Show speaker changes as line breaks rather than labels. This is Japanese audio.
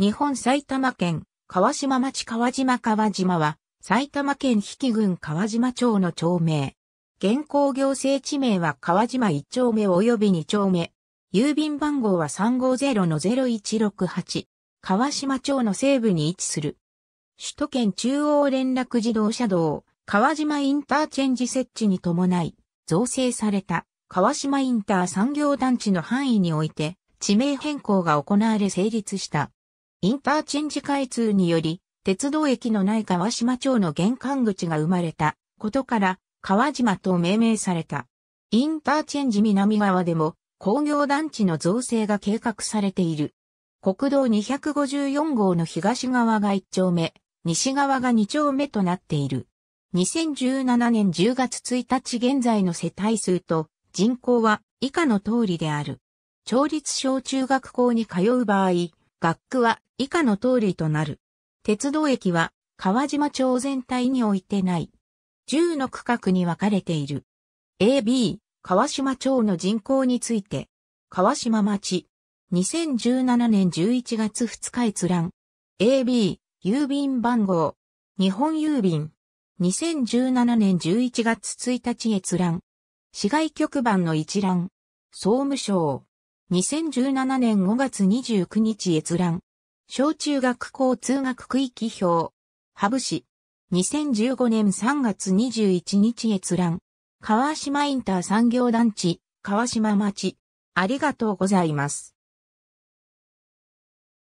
日本埼玉県川島町川島川
島は埼玉県比企郡川島町の町名。現行行政地名は川島1丁目及び2丁目。郵便番号は350-0168。川島町の西部に位置する。首都圏中央連絡自動車道、川島インターチェンジ設置に伴い、造成された川島インター産業団地の範囲において、地名変更が行われ成立した。インターチェンジ開通により、鉄道駅のない川島町の玄関口が生まれたことから、川島と命名された。インターチェンジ南側でも工業団地の造成が計画されている。国道254号の東側が1丁目、西側が2丁目となっている。2017年10月1日現在の世帯数と人口は以下の通りである。町立小中学校に通う場合、学区は以下の通りとなる。鉄道駅は川島町全体においてない。10の区画に分かれている。AB、川島町の人口について、川島町、2017年11月2日閲覧。AB、郵便番号、日本郵便、2017年11月1日閲覧。市外局番の一覧、総務省。2017年5月29日閲覧。小中学校通学区域表。ハブ市。2015年3月21日閲覧。川島インタ
ー産業団地、川島町。ありがとうございます。